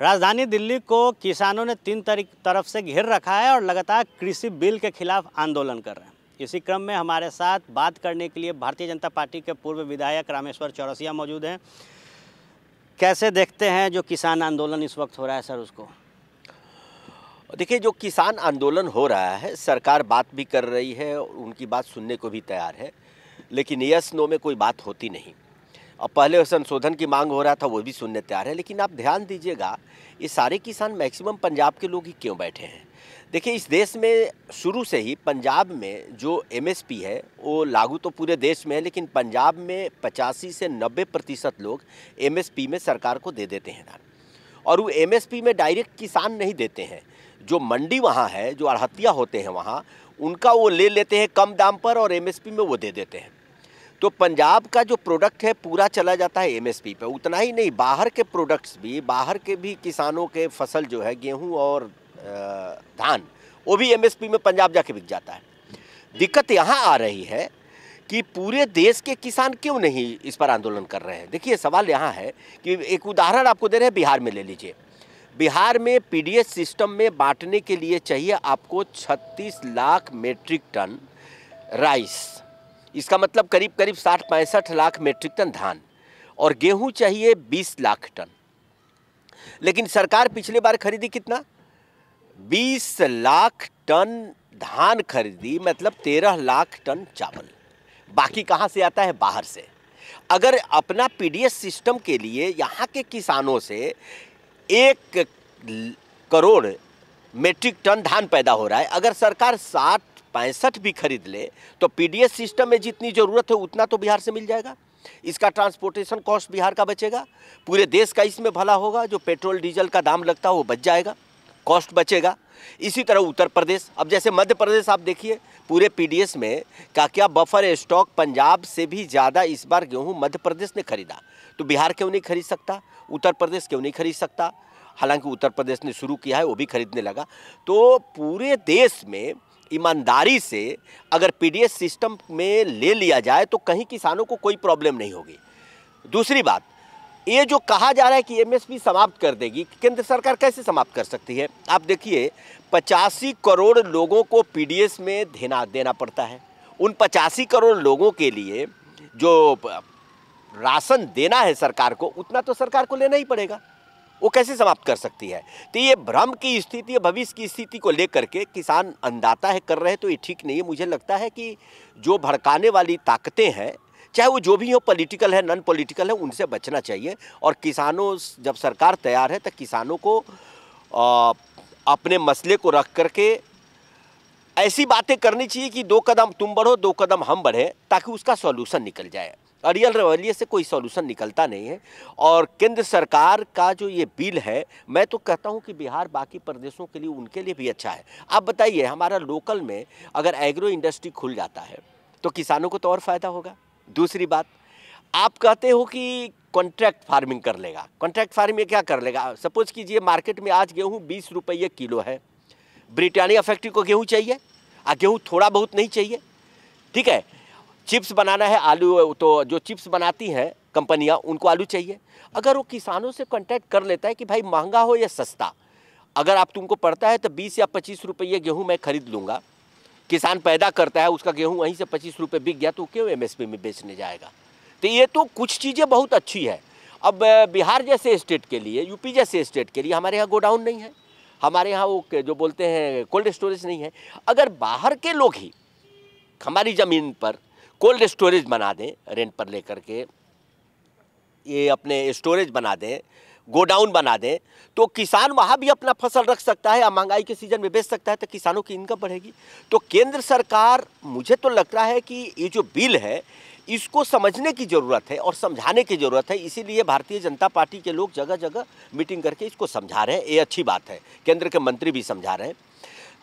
राजधानी दिल्ली को किसानों ने तीन तरफ से घेर रखा है और लगातार कृषि बिल के खिलाफ आंदोलन कर रहे हैं इसी क्रम में हमारे साथ बात करने के लिए भारतीय जनता पार्टी के पूर्व विधायक रामेश्वर चौरसिया मौजूद हैं कैसे देखते हैं जो किसान आंदोलन इस वक्त हो रहा है सर उसको देखिए जो किसान आंदोलन हो रहा है सरकार बात भी कर रही है उनकी बात सुनने को भी तैयार है लेकिन यस नो में कोई बात होती नहीं अब पहले संशोधन की मांग हो रहा था वो भी सुनने तैयार है लेकिन आप ध्यान दीजिएगा ये सारे किसान मैक्सिमम पंजाब के लोग ही क्यों बैठे हैं देखिए इस देश में शुरू से ही पंजाब में जो एमएसपी है वो लागू तो पूरे देश में है लेकिन पंजाब में पचासी से नब्बे प्रतिशत लोग एमएसपी में सरकार को दे देते हैं धान और वो एमएसपी में डायरेक्ट किसान नहीं देते हैं जो मंडी वहाँ है जो अड़हतिया होते हैं वहाँ उनका वो ले लेते हैं कम दाम पर और एमएसपी में वो दे देते हैं तो पंजाब का जो प्रोडक्ट है पूरा चला जाता है एमएसपी पे उतना ही नहीं बाहर के प्रोडक्ट्स भी बाहर के भी किसानों के फसल जो है गेहूं और धान वो भी एमएसपी में पंजाब जाके बिक जाता है दिक्कत यहाँ आ रही है कि पूरे देश के किसान क्यों नहीं इस पर आंदोलन कर रहे हैं देखिए सवाल यहाँ है कि एक उदाहरण आपको दे रहे हैं बिहार में ले लीजिए बिहार में पी सिस्टम में बांटने के लिए चाहिए आपको 36 लाख मेट्रिक टन राइस इसका मतलब करीब करीब साठ पैंसठ लाख मेट्रिक टन धान और गेहूं चाहिए बीस लाख टन लेकिन सरकार पिछले बार खरीदी कितना बीस लाख टन धान खरीदी मतलब तेरह लाख टन चावल बाकी कहाँ से आता है बाहर से अगर अपना पीडीएस सिस्टम के लिए यहाँ के किसानों से एक करोड़ मेट्रिक टन धान पैदा हो रहा है अगर सरकार साठ पैंसठ भी खरीद ले तो पीडीएस सिस्टम में जितनी ज़रूरत है उतना तो बिहार से मिल जाएगा इसका ट्रांसपोर्टेशन कॉस्ट बिहार का बचेगा पूरे देश का इसमें भला होगा जो पेट्रोल डीजल का दाम लगता है वो बच जाएगा कॉस्ट बचेगा इसी तरह उत्तर प्रदेश अब जैसे मध्य प्रदेश आप देखिए पूरे पीडीएस में का क्या बफर स्टॉक पंजाब से भी ज़्यादा इस बार गेहूँ मध्य प्रदेश ने खरीदा तो बिहार क्यों नहीं खरीद सकता उत्तर प्रदेश क्यों नहीं खरीद सकता हालांकि उत्तर प्रदेश ने शुरू किया है वो भी खरीदने लगा तो पूरे देश में ईमानदारी से अगर पीडीएस सिस्टम में ले लिया जाए तो कहीं किसानों को कोई प्रॉब्लम नहीं होगी दूसरी बात ये जो कहा जा रहा है कि एमएसपी समाप्त कर देगी केंद्र सरकार कैसे समाप्त कर सकती है आप देखिए पचासी करोड़ लोगों को पीडीएस में देना देना पड़ता है उन पचासी करोड़ लोगों के लिए जो राशन देना है सरकार को उतना तो सरकार को लेना ही पड़ेगा वो कैसे समाप्त कर सकती है तो ये भ्रम की स्थिति या भविष्य की स्थिति को लेकर के किसान अंदाता है कर रहे तो ये ठीक नहीं है मुझे लगता है कि जो भड़काने वाली ताकतें हैं चाहे वो जो भी हो पॉलिटिकल है नॉन पॉलिटिकल है उनसे बचना चाहिए और किसानों जब सरकार तैयार है तो किसानों को आ, अपने मसले को रख करके ऐसी बातें करनी चाहिए कि दो कदम तुम बढ़ो दो कदम हम बढ़ें ताकि उसका सॉल्यूशन निकल जाए अड़ियल रवैये से कोई सॉल्यूशन निकलता नहीं है और केंद्र सरकार का जो ये बिल है मैं तो कहता हूँ कि बिहार बाकी प्रदेशों के लिए उनके लिए भी अच्छा है आप बताइए हमारा लोकल में अगर एग्रो इंडस्ट्री खुल जाता है तो किसानों को तो और फ़ायदा होगा दूसरी बात आप कहते हो कि कॉन्ट्रैक्ट फार्मिंग कर लेगा कॉन्ट्रैक्ट फार्मिंग क्या कर लेगा सपोज कीजिए मार्केट में आज गेहूँ बीस रुपये किलो है ब्रिटानिया फैक्ट्री को गेहूँ चाहिए आ गेहूँ थोड़ा बहुत नहीं चाहिए ठीक है चिप्स बनाना है आलू तो जो चिप्स बनाती हैं कंपनियां उनको आलू चाहिए अगर वो किसानों से कॉन्टैक्ट कर लेता है कि भाई महंगा हो या सस्ता अगर आप तुमको पड़ता है तो बीस या पच्चीस रुपये गेहूँ मैं खरीद लूँगा किसान पैदा करता है उसका गेहूँ वहीं से पच्चीस रुपये बिक गया तो क्यों एम में बेचने जाएगा तो ये तो कुछ चीज़ें बहुत अच्छी है अब बिहार जैसे स्टेट के लिए यूपी जैसे स्टेट के लिए हमारे यहाँ गोडाउन नहीं है हमारे यहाँ वो जो बोलते हैं कोल्ड स्टोरेज नहीं है अगर बाहर के लोग ही हमारी ज़मीन पर कोल्ड स्टोरेज बना दें रेंट पर लेकर के ये अपने स्टोरेज बना दें गोडाउन बना दें तो किसान वहाँ भी अपना फसल रख सकता है या महंगाई के सीज़न में बेच सकता है तो किसानों की इनकम बढ़ेगी तो केंद्र सरकार मुझे तो लग रहा है कि ये जो बिल है इसको समझने की ज़रूरत है और समझाने की ज़रूरत है इसीलिए भारतीय जनता पार्टी के लोग जगह जगह मीटिंग करके इसको समझा रहे हैं ये अच्छी बात है केंद्र के मंत्री भी समझा रहे हैं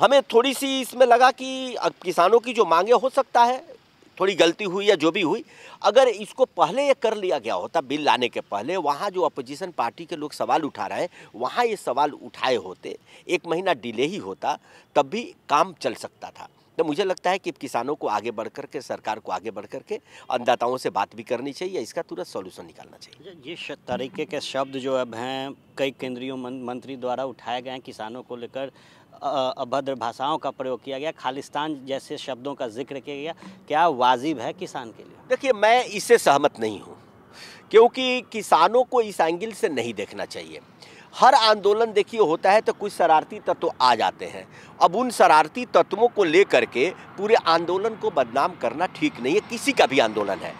हमें थोड़ी सी इसमें लगा कि अब किसानों की जो मांगे हो सकता है थोड़ी गलती हुई या जो भी हुई अगर इसको पहले ये कर लिया गया होता बिल लाने के पहले वहाँ जो अपोजिशन पार्टी के लोग सवाल उठा रहे हैं वहाँ ये सवाल उठाए होते एक महीना डिले ही होता तब भी काम चल सकता था तो मुझे लगता है कि किसानों को आगे बढ़ करके सरकार को आगे बढ़ करके अन्नदाताओं से बात भी करनी चाहिए इसका तुरंत सॉल्यूशन निकालना चाहिए ये तरीके के शब्द जो अब हैं कई केंद्रीय मंत्री द्वारा उठाए गए हैं किसानों को लेकर अभद्र भाषाओं का प्रयोग किया गया खालिस्तान जैसे शब्दों का जिक्र किया गया क्या वाजिब है किसान के लिए देखिए मैं इससे सहमत नहीं हूँ क्योंकि किसानों को इस एंगल से नहीं देखना चाहिए हर आंदोलन देखिए होता है तो कुछ शरारती तत्व आ जाते हैं अब उन शरारती तत्वों को लेकर के पूरे आंदोलन को बदनाम करना ठीक नहीं है किसी का भी आंदोलन है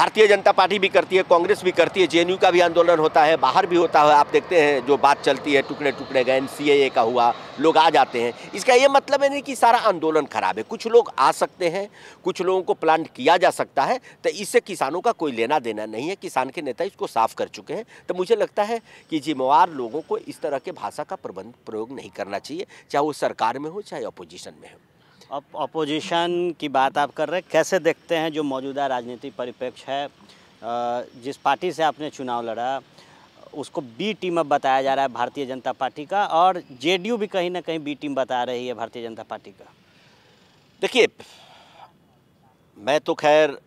भारतीय जनता पार्टी भी करती है कांग्रेस भी करती है जेएनयू का भी आंदोलन होता है बाहर भी होता है आप देखते हैं जो बात चलती है टुकड़े टुकड़े गए एनसीए का हुआ लोग आ जाते हैं इसका ये मतलब है नहीं कि सारा आंदोलन खराब है कुछ लोग आ सकते हैं कुछ लोगों को प्लान किया जा सकता है तो इससे किसानों का कोई लेना देना नहीं है किसान के नेता इसको साफ कर चुके हैं तो मुझे लगता है कि जिम्मेवार लोगों को इस तरह के भाषा का प्रबंध प्रयोग नहीं करना चाहिए चाहे वो सरकार में हो चाहे अपोजिशन में हो अब अपोजिशन की बात आप कर रहे हैं कैसे देखते हैं जो मौजूदा राजनीतिक परिप्रेक्ष्य है जिस पार्टी से आपने चुनाव लड़ा उसको बी टीम अब बताया जा रहा है भारतीय जनता पार्टी का और जेडीयू भी कहीं ना कहीं बी टीम बता रही है भारतीय जनता पार्टी का देखिए मैं तो खैर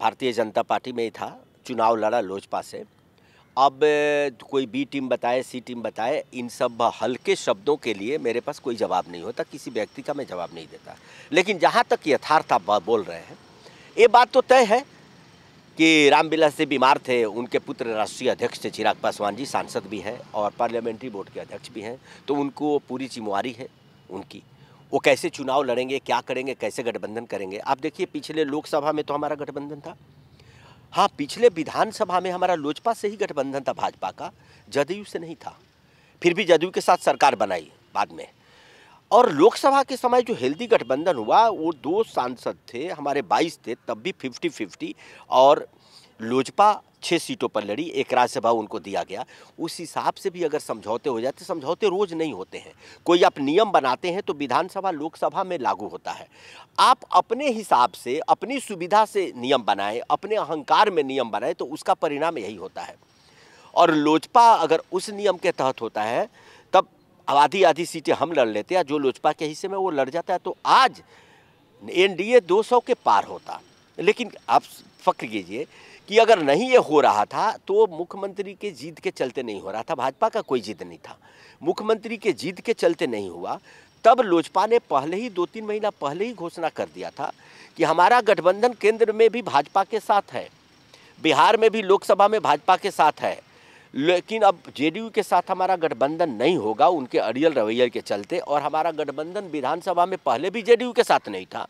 भारतीय जनता पार्टी में ही था चुनाव लड़ा लोजपा से अब कोई बी टीम बताए सी टीम बताए इन सब हल्के शब्दों के लिए मेरे पास कोई जवाब नहीं होता किसी व्यक्ति का मैं जवाब नहीं देता लेकिन जहाँ तक यथार्थ आप बोल रहे हैं ये बात तो तय है कि रामविलास जी बीमार थे उनके पुत्र राष्ट्रीय अध्यक्ष थे चिराग पासवान जी सांसद भी हैं और पार्लियामेंट्री बोर्ड के अध्यक्ष भी हैं तो उनको पूरी जिम्मेवारी है उनकी वो कैसे चुनाव लड़ेंगे क्या करेंगे कैसे गठबंधन करेंगे आप देखिए पिछले लोकसभा में तो हमारा गठबंधन था हाँ पिछले विधानसभा में हमारा लोजपा से ही गठबंधन था भाजपा का जदयू से नहीं था फिर भी जदयू के साथ सरकार बनाई बाद में और लोकसभा के समय जो हेल्दी गठबंधन हुआ वो दो सांसद थे हमारे 22 थे तब भी 50-50 और लोजपा छः सीटों पर लड़ी एक राज्यसभा उनको दिया गया उस हिसाब से भी अगर समझौते हो जाते समझौते रोज़ नहीं होते हैं कोई आप नियम बनाते हैं तो विधानसभा लोकसभा में लागू होता है आप अपने हिसाब से अपनी सुविधा से नियम बनाएं अपने अहंकार में नियम बनाएं तो उसका परिणाम यही होता है और लोजपा अगर उस नियम के तहत होता है तब आधी आधी सीटें हम लड़ लेते हैं जो लोजपा के हिस्से में वो लड़ जाता है तो आज एन डी के पार होता लेकिन आप फक्र कीजिए कि अगर नहीं ये हो रहा था तो मुख्यमंत्री के जीत के चलते नहीं हो रहा था भाजपा का कोई जीत नहीं था मुख्यमंत्री के जीत के चलते नहीं हुआ तब लोजपा ने पहले ही दो तीन महीना पहले ही घोषणा कर दिया था कि हमारा गठबंधन केंद्र में भी भाजपा के साथ है बिहार में भी लोकसभा में भाजपा के साथ है लेकिन अब जेडीयू के साथ हमारा गठबंधन नहीं होगा उनके अड़ियल रवैये के चलते और हमारा गठबंधन विधानसभा में पहले भी जेडीयू के साथ नहीं था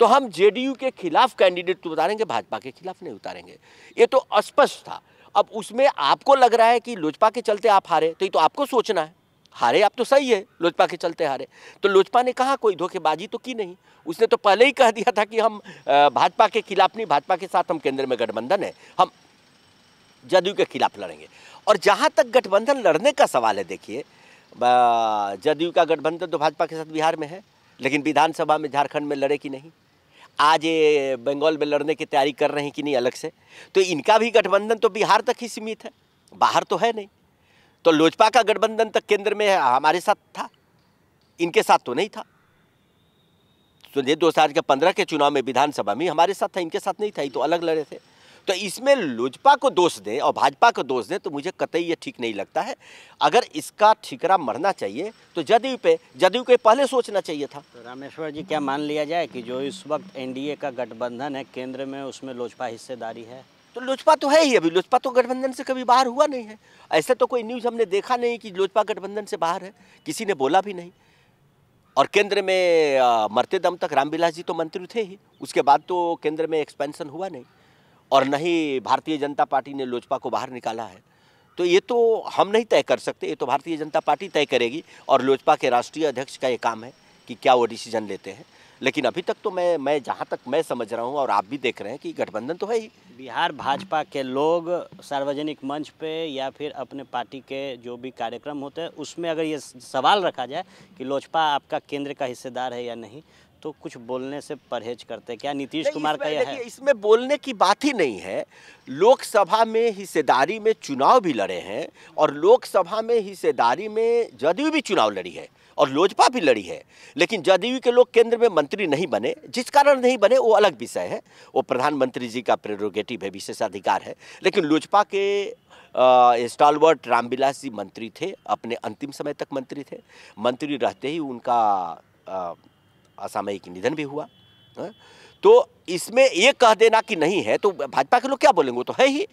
तो हम जेडीयू के खिलाफ कैंडिडेट तो उतारेंगे भाजपा के खिलाफ नहीं उतारेंगे ये तो स्पष्ट था अब उसमें आपको लग रहा है कि लोजपा के चलते आप हारे तो ये तो आपको सोचना है हारे आप तो सही है लोजपा के चलते हारे तो लोजपा ने कहा कोई धोखेबाजी तो की नहीं उसने तो पहले ही कह दिया था कि हम भाजपा के खिलाफ नहीं भाजपा के साथ हम केंद्र में गठबंधन है हम जदयू के खिलाफ लड़ेंगे और जहाँ तक गठबंधन लड़ने का सवाल है देखिए जदयू का गठबंधन तो भाजपा के साथ बिहार में है लेकिन विधानसभा में झारखंड में लड़े कि नहीं आज ये बंगाल में लड़ने की तैयारी कर रहे हैं कि नहीं अलग से तो इनका भी गठबंधन तो बिहार तक ही सीमित है बाहर तो है नहीं तो लोजपा का गठबंधन तक केंद्र में हमारे साथ था इनके साथ तो नहीं था तो ये दो हजार के पंद्रह के चुनाव में विधानसभा में हमारे साथ था इनके साथ नहीं था ये तो अलग लड़े थे तो इसमें लोजपा को दोष दें और भाजपा को दोष दें तो मुझे कतई ये ठीक नहीं लगता है अगर इसका ठिकरा मरना चाहिए तो जदयू पे जदयू को पहले सोचना चाहिए था तो रामेश्वर जी क्या मान लिया जाए कि जो इस वक्त एनडीए का गठबंधन है केंद्र में उसमें लोजपा हिस्सेदारी है तो लोजपा तो है ही अभी लोजपा तो गठबंधन से कभी बाहर हुआ नहीं है ऐसे तो कोई न्यूज़ हमने देखा नहीं कि लोजपा गठबंधन से बाहर है किसी ने बोला भी नहीं और केंद्र में मरते दम तक रामविलास जी तो मंत्री थे ही उसके बाद तो केंद्र में एक्सपेंशन हुआ नहीं और न ही भारतीय जनता पार्टी ने लोजपा को बाहर निकाला है तो ये तो हम नहीं तय कर सकते ये तो भारतीय जनता पार्टी तय करेगी और लोजपा के राष्ट्रीय अध्यक्ष का ये काम है कि क्या वो डिसीजन लेते हैं लेकिन अभी तक तो मैं मैं जहाँ तक मैं समझ रहा हूँ और आप भी देख रहे हैं कि गठबंधन तो है ही बिहार भाजपा के लोग सार्वजनिक मंच पे या फिर अपने पार्टी के जो भी कार्यक्रम होते हैं उसमें अगर ये सवाल रखा जाए कि लोजपा आपका केंद्र का हिस्सेदार है या नहीं तो कुछ बोलने से परहेज करते क्या नीतीश कुमार का यह है इसमें बोलने की बात ही नहीं है लोकसभा में हिस्सेदारी में चुनाव भी लड़े हैं और लोकसभा में हिस्सेदारी में जदयू भी चुनाव लड़ी है और लोजपा भी लड़ी है लेकिन जदयू के लोग केंद्र में मंत्री नहीं बने जिस कारण नहीं बने वो अलग विषय है वो प्रधानमंत्री जी का प्रेरोगेटिव है विशेष अधिकार है लेकिन लोजपा के स्टॉलवर्ट रामविलास जी मंत्री थे अपने अंतिम समय तक मंत्री थे मंत्री रहते ही उनका आ, असामयिक निधन भी हुआ है? हाँ? तो इसमें ये कह देना कि नहीं है तो भाजपा के लोग क्या बोलेंगे तो है ही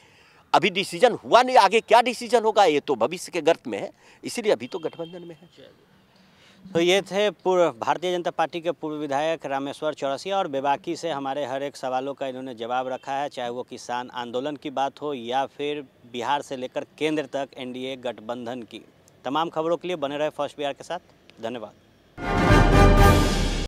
अभी डिसीजन हुआ नहीं आगे क्या डिसीजन होगा ये तो भविष्य के गर्त में है इसीलिए अभी तो गठबंधन में है तो ये थे पूर्व भारतीय जनता पार्टी के पूर्व विधायक रामेश्वर चौरसिया और बेबाकी से हमारे हर एक सवालों का इन्होंने जवाब रखा है चाहे वो किसान आंदोलन की बात हो या फिर बिहार से लेकर केंद्र तक एनडीए गठबंधन की तमाम खबरों के लिए बने रहे फर्स्ट बिहार के साथ धन्यवाद